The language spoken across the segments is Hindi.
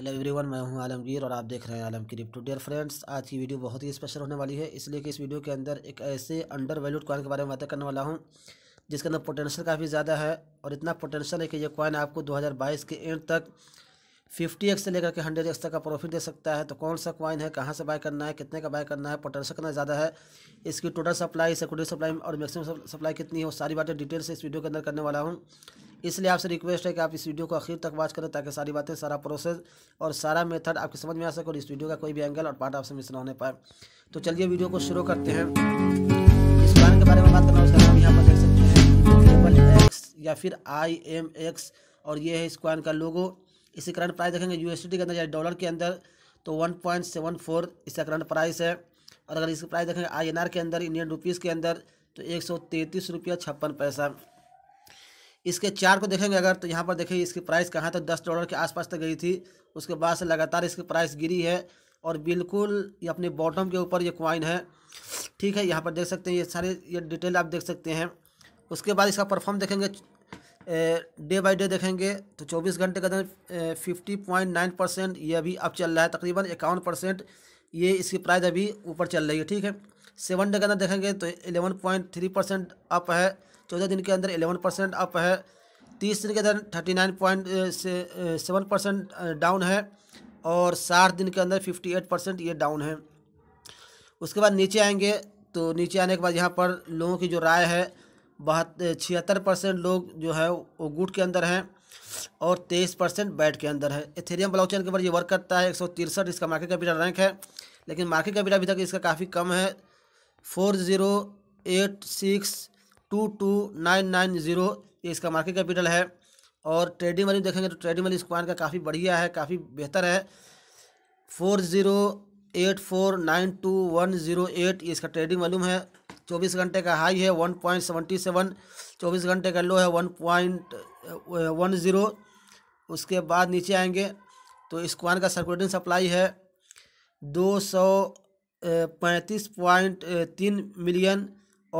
हेलो एवरीवन मैं हूं आलमगीर और आप देख रहे हैं आलम रिप्टू डियर फ्रेंड्स आज की वीडियो बहुत ही स्पेशल होने वाली है इसलिए कि इस वीडियो के अंदर एक ऐसे अंडर वैल्यूड कॉइन के बारे में बात करने वाला हूं जिसके अंदर पोटेंशियल काफ़ी ज़्यादा है और इतना पोटेंशियल है कि ये कॉइन आपको दो के एंड तक फिफ्टी एक्स से लेकर के हंड्रेड एक्स तक का प्रॉफिट दे सकता है तो कौन सा क्वाइन है कहाँ से बाय करना है कितने का बाय करना है पोटेंशियल कितना ज़्यादा है इसकी टोटल सप्लाई सिक्योरिटी सप्लाई और मैक्सिमम सप्लाई कितनी है सारी बातें डिटेल से इस वीडियो के अंदर करने वाला हूँ इसलिए आपसे रिक्वेस्ट है कि आप इस वीडियो को आखिर तक वॉच करें ताकि सारी बातें सारा प्रोसेस और सारा मेथड आपको समझ में आ सके और इस वीडियो का कोई भी एंगल और पार्ट आपसे मिस ना होने पाए तो चलिए वीडियो को शुरू करते हैं इस प्लान के बारे में बात करना उसका नाम यहाँ पर देख सकते हैं या फिर आई एम एक्स और ये है इस क्वाइन का लोगो इसी करंट प्राइस देखेंगे यूएसडी के अंदर या डॉलर के अंदर तो वन पॉइंट सेवन फोर इसका करंट प्राइस है और अगर इसका प्राइस देखेंगे आईएनआर के अंदर इंडियन रुपीज़ के अंदर तो एक सौ तैंतीस रुपया छप्पन पैसा इसके चार को देखेंगे अगर तो यहाँ पर देखिए इसकी प्राइस कहाँ तो दस डॉलर के आसपास तक गई थी उसके बाद से लगातार इसकी प्राइस गिरी है और बिल्कुल ये अपने बॉटम के ऊपर ये क्वाइन है ठीक है यहाँ पर देख सकते हैं ये सारे ये डिटेल आप देख सकते हैं उसके बाद इसका परफॉर्म देखेंगे डे बाय डे देखेंगे तो 24 घंटे के अंदर फिफ्टी पॉइंट नाइन परसेंट ये अभी अब चल रहा है तकरीबन इक्यावन परसेंट ये इसकी प्राइस अभी ऊपर चल रही है ठीक है सेवन डे के अंदर देखेंगे तो eleven point three percent up है चौदह दिन के अंदर एलेवन परसेंट अप है तीस दिन के अंदर thirty nine point seven percent down है और साठ दिन के अंदर फिफ्टी एट परसेंट ये डाउन है उसके बाद नीचे आएंगे तो नीचे आने के बाद यहाँ पर लोगों की जो राय है बहत्तर छिहत्तर परसेंट लोग जो है वो गुट के अंदर हैं और तेईस परसेंट बैट के अंदर है एथेरियम ब्लॉकचेन के ऊपर ये वर्क करता है एक सौ तिरसठ इसका मार्केट कैपिटल रैंक है लेकिन मार्केट कैपिटल अभी तक इसका काफ़ी कम है four zero eight six two two nine nine zero ये इसका मार्केट कैपिटल है और ट्रेडिंग वाली देखेंगे तो ट्रेडिंग वाली स्क्वान का काफ़ी बढ़िया है काफ़ी बेहतर है four zero eight four nine two one zero eight ये इसका ट्रेडिंग वॉल्यूम है चौबीस घंटे का हाई है वन पॉइंट सेवेंटी सेवन चौबीस घंटे का लो है वन पॉइंट वन ज़ीरो उसके बाद नीचे आएंगे तो इस क्वान का सर्कुलेटिंग सप्लाई है दो सौ पैंतीस पॉइंट तीन मिलियन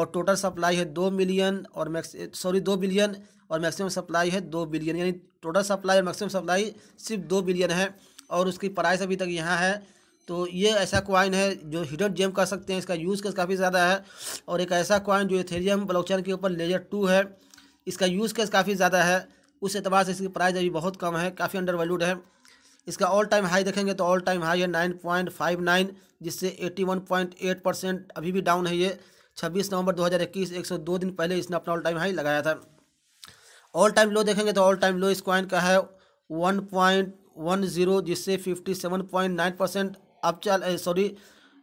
और टोटल सप्लाई है दो मिलियन और मैक्स सॉरी दो बिलियन और मैक्सिमम सप्लाई है दो बिलियन यानी टोटल सप्लाई और मैक्सिमम सप्लाई सिर्फ दो बिलियन है और उसकी प्राइस अभी तक यहाँ है तो ये ऐसा क्वाइन है जो हिडन जेम कर सकते हैं इसका यूज़ केस काफ़ी ज़्यादा है और एक ऐसा क्वाइन जो इथेरियम ब्लॉकचेन के ऊपर लेजर टू है इसका यूज़ केस काफ़ी ज़्यादा है उस एतबार से इसकी प्राइस अभी बहुत कम है काफ़ी अंडर वैल्यूड है इसका ऑल टाइम हाई देखेंगे तो ऑल टाइम हाई है नाइन पॉइंट फाइव नाइन जिससे eighty one point eight percent अभी भी डाउन है ये छब्बीस नवंबर दो हज़ार इक्कीस एक सौ दो दिन पहले इसने अपना ऑल टाइम हाई लगाया था ऑल टाइम लो देखेंगे तो ऑल टाइम लो इस क्वाइन का है वन पॉइंट वन जीरो जिससे fifty seven point nine percent अब चल सॉरी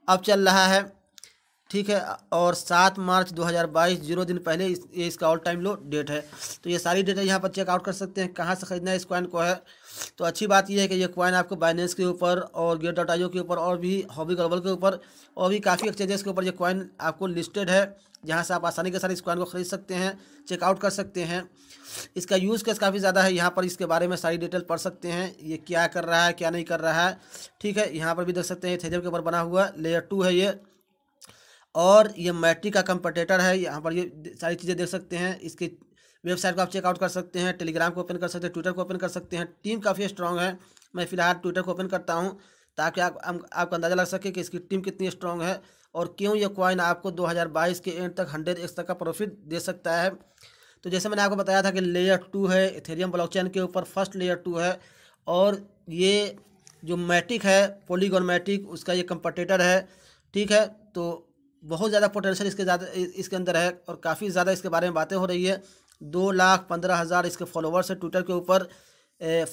अब चल रहा है ठीक है और सात मार्च 2022 जीरो दिन पहले इस, ये इसका ऑल टाइम लो डेट है तो ये सारी डेटा यहाँ पर चेकआउट कर सकते हैं कहाँ से खरीदना है इस कॉइन को है तो अच्छी बात यह है कि ये कॉइन आपको बाइनेंस के ऊपर और गेट डॉट के ऊपर और भी हॉबी ग्लोबल के ऊपर और भी काफ़ी एक्सचेंजेस के ऊपर ये कॉइन आपको लिस्टेड है जहाँ से आप आसानी के साथ इस कॉइन को खरीद सकते हैं चेकआउट कर सकते हैं इसका यूज़ केस काफ़ी ज़्यादा है यहाँ पर इसके बारे में सारी डिटेल पढ़ सकते हैं ये क्या कर रहा है क्या नहीं कर रहा है ठीक है यहाँ पर भी देख सकते हैं थेजम के ऊपर बना हुआ लेयर टू है ये और ये मैट्रिक का कंपटेटर है यहाँ पर ये सारी चीज़ें देख सकते हैं इसके वेबसाइट को आप चेकआउट कर सकते हैं टेलीग्राम को ओपन कर सकते हैं ट्विटर को ओपन कर सकते हैं टीम काफ़ी स्ट्रांग है मैं फिलहाल ट्विटर को ओपन करता हूँ ताकि आप, आप आपका अंदाज़ा लग सके कि इसकी टीम कितनी स्ट्रांग है और क्यों ये कॉइन आपको 2022 के एंड तक हंड्रेड एक्स तक का प्रॉफिट दे सकता है तो जैसे मैंने आपको बताया था कि लेयर टू है इथेरियम ब्लॉकचेन के ऊपर फर्स्ट लेयर टू है और ये जो मैटिक है पोलीगोनमेटिक उसका ये कंपटेटर है ठीक है तो बहुत ज़्यादा पोटेंशियल इसके ज़्यादा इसके अंदर है और काफ़ी ज़्यादा इसके बारे में बातें हो रही है दो लाख पंद्रह हज़ार इसके फॉलोवर्स हैं ट्विटर के ऊपर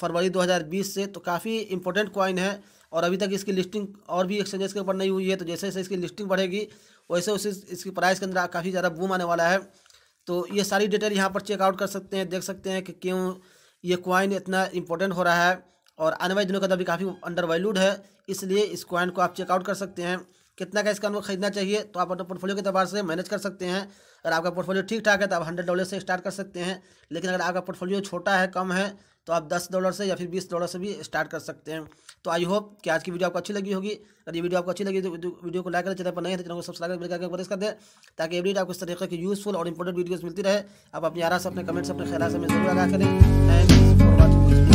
फरवरी 2020 से तो काफ़ी इंपॉर्टेंट क्वाइन है और अभी तक इसकी लिस्टिंग और भी एक्सचेंजेस के ऊपर नहीं हुई है तो जैसे जैसे इसकी लिस्टिंग बढ़ेगी वैसे वैसे इसकी प्राइस के अंदर काफ़ी ज़्यादा बूम आने वाला है तो ये सारी डिटेल यहाँ पर चेकआउट कर सकते हैं देख सकते हैं कि क्यों ये कॉइन इतना इंपॉर्टेंट हो रहा है और आने वाले दिनों का अभी भी काफ़ी अंडर वैल्यूड है इसलिए इस कॉइन को आप चेकआउट कर सकते हैं कितना का इसका अनुभव खरीदना चाहिए तो आप अपने पोर्टफोलियो के अतबार से मैनेज कर सकते हैं अगर आपका पोर्टफोलियो ठीक ठाक है तो आप हंड्रेड डॉलर से स्टार्ट कर सकते हैं लेकिन अगर आपका पोर्टफोलियो छोटा है कम है तो आप दस डॉलर से या फिर बीस डॉलर से भी स्टार्ट कर सकते हैं तो आई होप कि आज की वीडियो आपको अच्छी लगी होगी अगर ये वीडियो आपको अच्छी लगी तो वीडियो को लाइक करें चैनल पर नहीं है तो चैनल को सब्सक्राइब करके प्रेस कर दें ताकि एवरी आपको इस तरीके की यूजफुल और इंपॉर्टेंट वीडियोज़ मिलती रहे आप अपनी आराम से अपने कमेंट्स अपने ख्याल से हमें जरूर आगा करें थैंक्स फॉर वॉचिंग